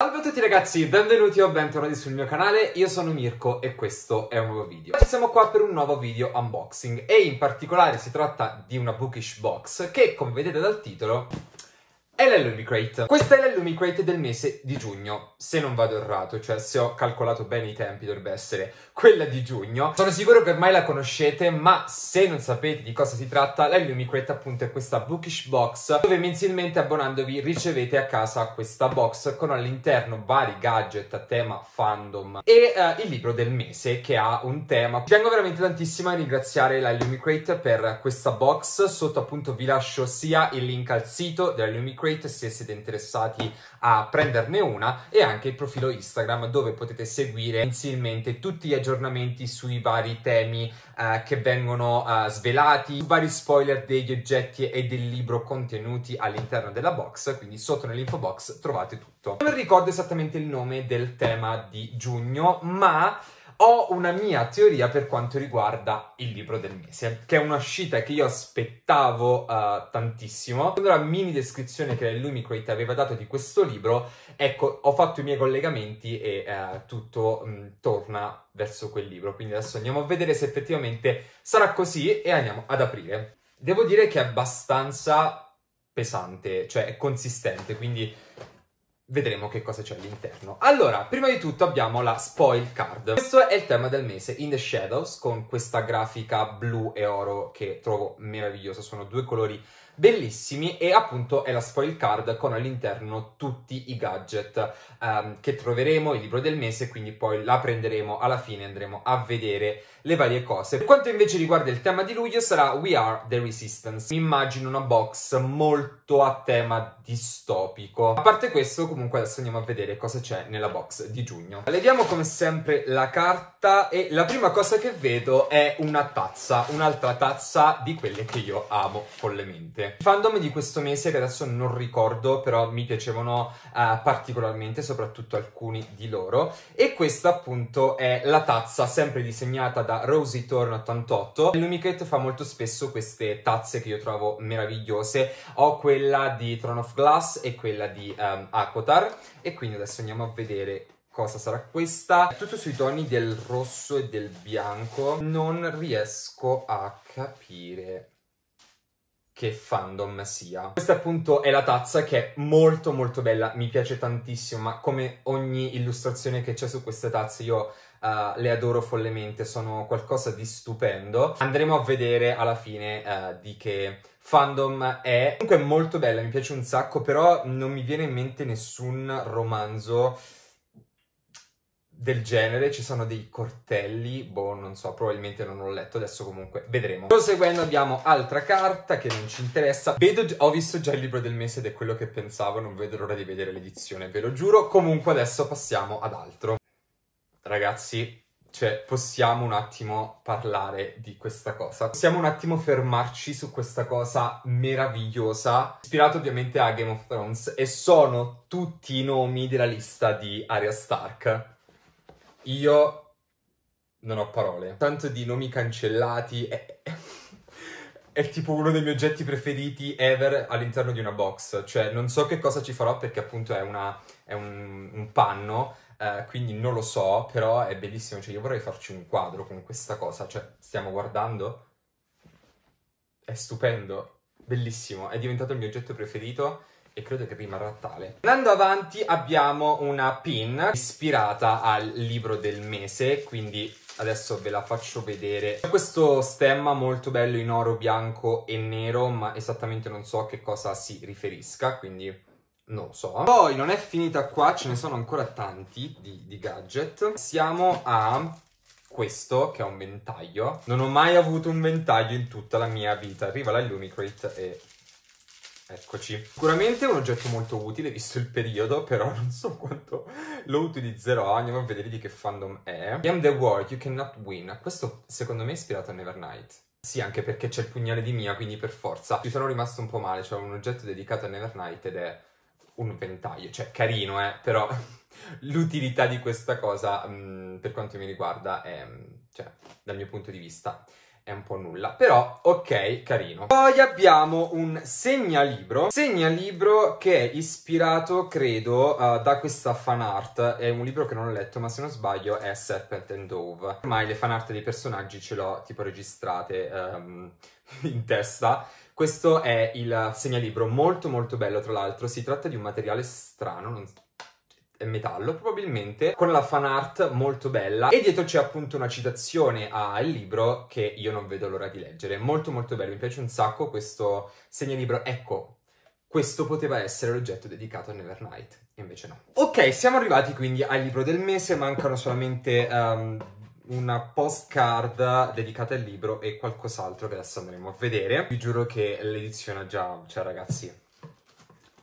Salve a tutti ragazzi, benvenuti o bentornati sul mio canale, io sono Mirko e questo è un nuovo video. Oggi siamo qua per un nuovo video unboxing e in particolare si tratta di una bookish box che come vedete dal titolo è la Lumicrate. Questa è la Lumicrate del mese di giugno, se non vado errato, cioè se ho calcolato bene i tempi dovrebbe essere quella di giugno. Sono sicuro che ormai la conoscete, ma se non sapete di cosa si tratta, la Lumicrate appunto è questa bookish box dove mensilmente abbonandovi ricevete a casa questa box con all'interno vari gadget a tema fandom e uh, il libro del mese che ha un tema. Ci tengo veramente tantissimo a ringraziare la Lumicrate per questa box, sotto appunto vi lascio sia il link al sito della Lumicrate Create se siete interessati a prenderne una e anche il profilo Instagram dove potete seguire mensilmente tutti gli aggiornamenti sui vari temi eh, che vengono eh, svelati, vari spoiler degli oggetti e del libro contenuti all'interno della box, quindi sotto nell'info box trovate tutto. Non ricordo esattamente il nome del tema di giugno, ma ho una mia teoria per quanto riguarda il libro del mese, che è un'uscita che io aspettavo uh, tantissimo. Quando la mini descrizione che Lumicrate aveva dato di questo libro, ecco, ho fatto i miei collegamenti e uh, tutto mh, mm, torna verso quel libro. Quindi adesso andiamo a vedere se effettivamente sarà così e andiamo ad aprire. Devo dire che è abbastanza pesante, cioè è consistente, quindi vedremo che cosa c'è all'interno. Allora, prima di tutto abbiamo la spoil card. Questo è il tema del mese, In the Shadows, con questa grafica blu e oro che trovo meravigliosa. Sono due colori bellissimi e appunto è la spoil card con all'interno tutti i gadget um, che troveremo, il libro del mese, quindi poi la prenderemo alla fine, andremo a vedere le varie cose. Per quanto invece riguarda il tema di luglio sarà We Are The Resistance, mi immagino una box molto a tema distopico. A parte questo comunque adesso andiamo a vedere cosa c'è nella box di giugno. Leviamo come sempre la carta e la prima cosa che vedo è una tazza, un'altra tazza di quelle che io amo follemente serie. Fandom di questo mese che adesso non ricordo, però mi piacevano uh, particolarmente, soprattutto alcuni di loro. E questa appunto è la tazza, sempre disegnata da Rosie Torn 88. Lumicat fa molto spesso queste tazze che io trovo meravigliose. Ho quella di Throne of Glass e quella di um, Aquatar. E quindi adesso andiamo a vedere cosa sarà questa. Tutto sui toni del rosso e del bianco. Non riesco a capire che fandom sia. Questa appunto è la tazza che è molto molto bella, mi piace tantissimo, ma come ogni illustrazione che c'è su queste tazze io Uh, le adoro follemente, sono qualcosa di stupendo. Andremo a vedere alla fine uh, di che fandom è. Comunque è molto bella, mi piace un sacco, però non mi viene in mente nessun romanzo del genere, ci sono dei cortelli, boh, non so, probabilmente non l'ho letto, adesso comunque vedremo. Proseguendo abbiamo altra carta che non ci interessa. Vedo, ho visto già il libro del mese ed è quello che pensavo, non vedo l'ora di vedere l'edizione, ve lo giuro. Comunque adesso passiamo ad altro. Ragazzi, cioè, possiamo un attimo parlare di questa cosa. Possiamo un attimo fermarci su questa cosa meravigliosa, ispirata ovviamente a Game of Thrones, e sono tutti i nomi della lista di Arya Stark. Io non ho parole. Tanto di nomi cancellati. È, è, tipo uno dei miei oggetti preferiti ever all'interno di una box. Cioè, non so che cosa ci farò perché appunto è, una, è un, un, panno. Eh, quindi non lo so, però è bellissimo. Cioè, io vorrei farci un quadro con questa cosa. Cioè, stiamo guardando. È stupendo. Bellissimo. È diventato il mio oggetto preferito e credo che rimarrà tale. Andando avanti abbiamo una pin ispirata al libro del mese, quindi adesso ve la faccio vedere. C'è questo stemma molto bello in oro bianco e nero, ma esattamente non so a che cosa si riferisca, quindi... Non lo so. Poi non è finita qua, ce ne sono ancora tanti di, di gadget. Siamo a questo che è un ventaglio. Non ho mai avuto un ventaglio in tutta la mia vita. Arriva la Lumicrate e Eccoci. Sicuramente è un oggetto molto utile visto il periodo, però non so quanto lo utilizzerò. Andiamo a vedere di che fandom è. I am the world, you cannot win. Questo secondo me è ispirato a Nevernight. Sì, anche perché c'è il pugnale di Mia, quindi per forza. Ci sono rimasto un po' male, c'è cioè un oggetto dedicato a Nevernight ed è un ventaglio. Cioè, carino, eh, però l'utilità di questa cosa, mh, mm, per quanto mi riguarda, è, mm, cioè, dal mio punto di vista, è un po' nulla, però ok, carino. Poi abbiamo un segnalibro, segnalibro che è ispirato, credo, uh, da questa fan art, è un libro che non ho letto, ma se non sbaglio è Serpent and Dove. Ormai le fan art dei personaggi ce l'ho tipo registrate um, in testa. Questo è il segnalibro, molto molto bello tra l'altro, si tratta di un materiale strano, non so metallo, probabilmente con la fan art molto bella e dietro c'è appunto una citazione al libro che io non vedo l'ora di leggere. Molto molto bello, mi piace un sacco questo segnalibro. Ecco, questo poteva essere l'oggetto dedicato a Nevernight, invece no. Ok, siamo arrivati quindi al libro del mese, mancano solamente um, una postcard dedicata al libro e qualcos'altro che adesso andremo a vedere. Vi giuro che l'edizione ha già... cioè ragazzi...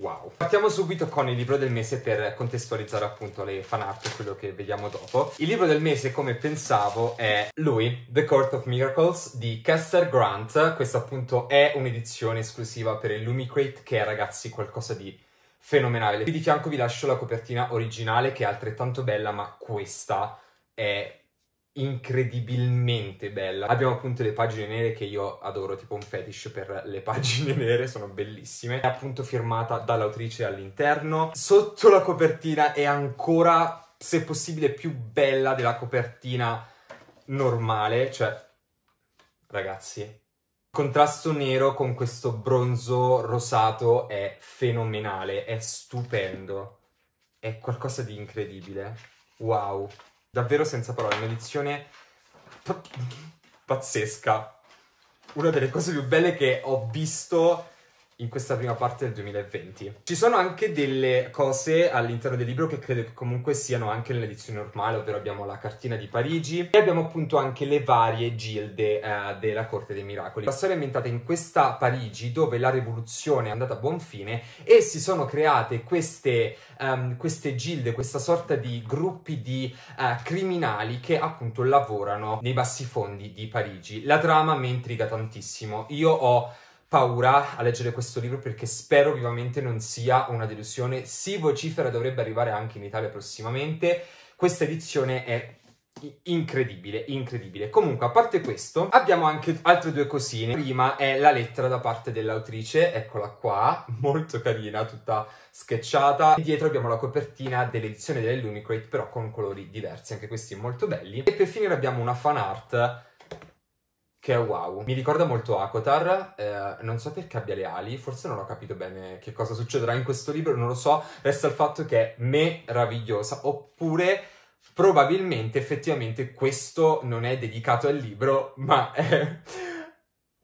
Wow. Partiamo subito con il libro del mese per contestualizzare appunto le fan art quello che vediamo dopo. Il libro del mese, come pensavo, è lui, The Court of Miracles di Caster Grant. Questa appunto è un'edizione esclusiva per il Lumicrate che è ragazzi qualcosa di fenomenale. Qui di fianco vi lascio la copertina originale che è altrettanto bella, ma questa è incredibilmente bella. Abbiamo appunto le pagine nere che io adoro, tipo un fetish per le pagine nere, sono bellissime. È appunto firmata dall'autrice all'interno. Sotto la copertina è ancora, se possibile, più bella della copertina normale, cioè... Ragazzi, contrasto nero con questo bronzo rosato è fenomenale, è stupendo. È qualcosa di incredibile. Wow davvero senza parole, un'edizione pazzesca. Una delle cose più belle che ho visto in questa prima parte del 2020. Ci sono anche delle cose all'interno del libro che credo che comunque siano anche nell'edizione normale, ovvero abbiamo la cartina di Parigi e abbiamo appunto anche le varie gilde eh, della Corte dei Miracoli. La storia è ambientata in questa Parigi dove la rivoluzione è andata a buon fine e si sono create queste, um, queste gilde, questa sorta di gruppi di uh, criminali che appunto lavorano nei bassi fondi di Parigi. La trama mi intriga tantissimo. Io ho paura a leggere questo libro perché spero vivamente non sia una delusione. Si vocifera, dovrebbe arrivare anche in Italia prossimamente. Questa edizione è incredibile, incredibile. Comunque, a parte questo, abbiamo anche altre due cosine. Prima è la lettera da parte dell'autrice, eccola qua, molto carina, tutta schiacciata. dietro abbiamo la copertina dell'edizione dell'Unicrate, però con colori diversi, anche questi molto belli. E per finire abbiamo una fan art che è wow. Mi ricorda molto Akotar, eh, non so perché abbia le ali, forse non ho capito bene che cosa succederà in questo libro, non lo so, resta il fatto che è meravigliosa, oppure probabilmente effettivamente questo non è dedicato al libro, ma è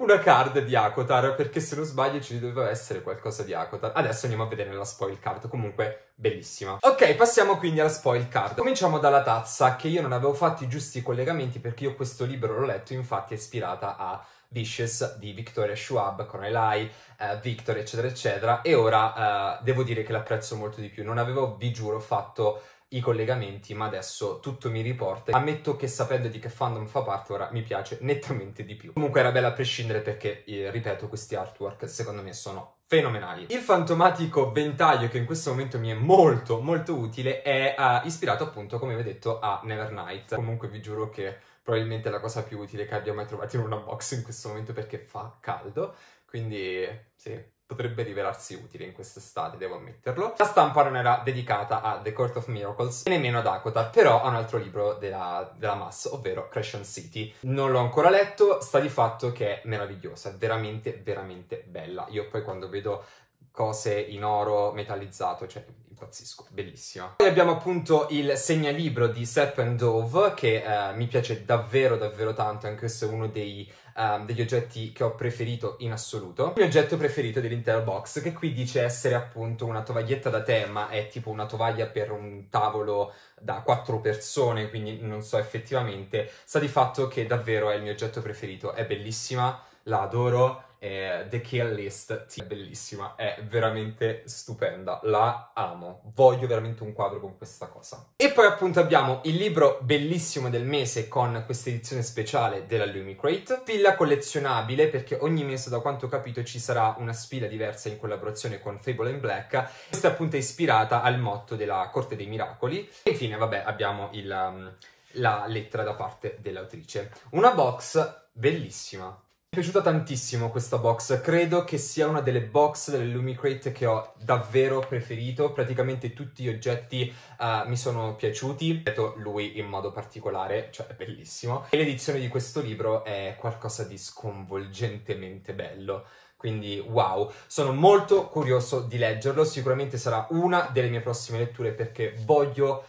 una card di Akotar, perché se non sbaglio ci doveva essere qualcosa di Akotar. Adesso andiamo a vedere la spoil card, comunque bellissima. Ok, passiamo quindi alla spoil card. Cominciamo dalla tazza, che io non avevo fatto i giusti collegamenti perché io questo libro l'ho letto, infatti è ispirata a Dishes di Victoria Schwab con Eli, eh, Victor, eccetera, eccetera. E ora eh, devo dire che l'apprezzo molto di più. Non avevo, vi giuro, fatto i collegamenti, ma adesso tutto mi riporta. Ammetto che sapendo di che fandom fa parte, ora mi piace nettamente di più. Comunque era bella a prescindere perché, eh, ripeto, questi artwork secondo me sono fenomenali. Il fantomatico ventaglio che in questo momento mi è molto molto utile è uh, ispirato appunto, come vi ho detto, a Nevernight. Comunque vi giuro che probabilmente la cosa più utile che abbia mai trovato in una box in questo momento perché fa caldo, quindi sì, potrebbe rivelarsi utile in quest'estate, devo ammetterlo. La stampa non era dedicata a The Court of Miracles e nemmeno ad Akota, però a un altro libro della, della Mass, ovvero Crescent City. Non l'ho ancora letto, sta di fatto che è meravigliosa, è veramente, veramente bella. Io poi quando vedo cose in oro metallizzato, cioè impazzisco, bellissima. Poi abbiamo appunto il segnalibro di Serp Dove che eh, mi piace davvero davvero tanto, anche questo è uno dei, um, degli oggetti che ho preferito in assoluto. Il mio oggetto preferito dell'intera box che qui dice essere appunto una tovaglietta da tema, è tipo una tovaglia per un tavolo da quattro persone, quindi non so effettivamente, sta di fatto che davvero è il mio oggetto preferito, è bellissima, la adoro eh, The Kill List è bellissima, è veramente stupenda, la amo, voglio veramente un quadro con questa cosa. E poi appunto abbiamo il libro bellissimo del mese con questa edizione speciale della Lumicrate, spilla collezionabile perché ogni mese da quanto ho capito ci sarà una spilla diversa in collaborazione con Fable and Black, questa appunto è ispirata al motto della Corte dei Miracoli. E infine vabbè abbiamo il, um, la lettera da parte dell'autrice. Una box bellissima, mi è piaciuta tantissimo questa box, credo che sia una delle box delle Lumicrate che ho davvero preferito, praticamente tutti gli oggetti uh, mi sono piaciuti, detto lui in modo particolare, cioè è bellissimo, e l'edizione di questo libro è qualcosa di sconvolgentemente bello. Quindi wow, sono molto curioso di leggerlo, sicuramente sarà una delle mie prossime letture perché voglio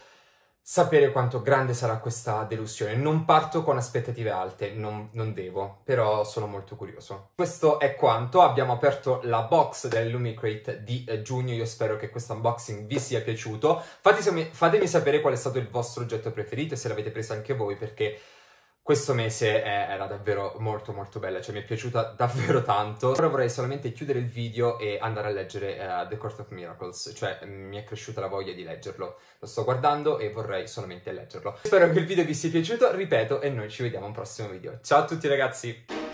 sapere quanto grande sarà questa delusione. Non parto con aspettative alte, non, non, devo, però sono molto curioso. Questo è quanto, abbiamo aperto la box del Lumicrate di eh, giugno, io spero che questo unboxing vi sia piaciuto. Fatemi, fatemi sapere qual è stato il vostro oggetto preferito e se l'avete preso anche voi perché questo mese è, era davvero molto molto bella, cioè mi è piaciuta davvero tanto. Ora vorrei solamente chiudere il video e andare a leggere uh, The Court of Miracles, cioè mm, mi è cresciuta la voglia di leggerlo. Lo sto guardando e vorrei solamente leggerlo. Spero che il video vi sia piaciuto, ripeto, e noi ci vediamo a un prossimo video. Ciao a tutti ragazzi!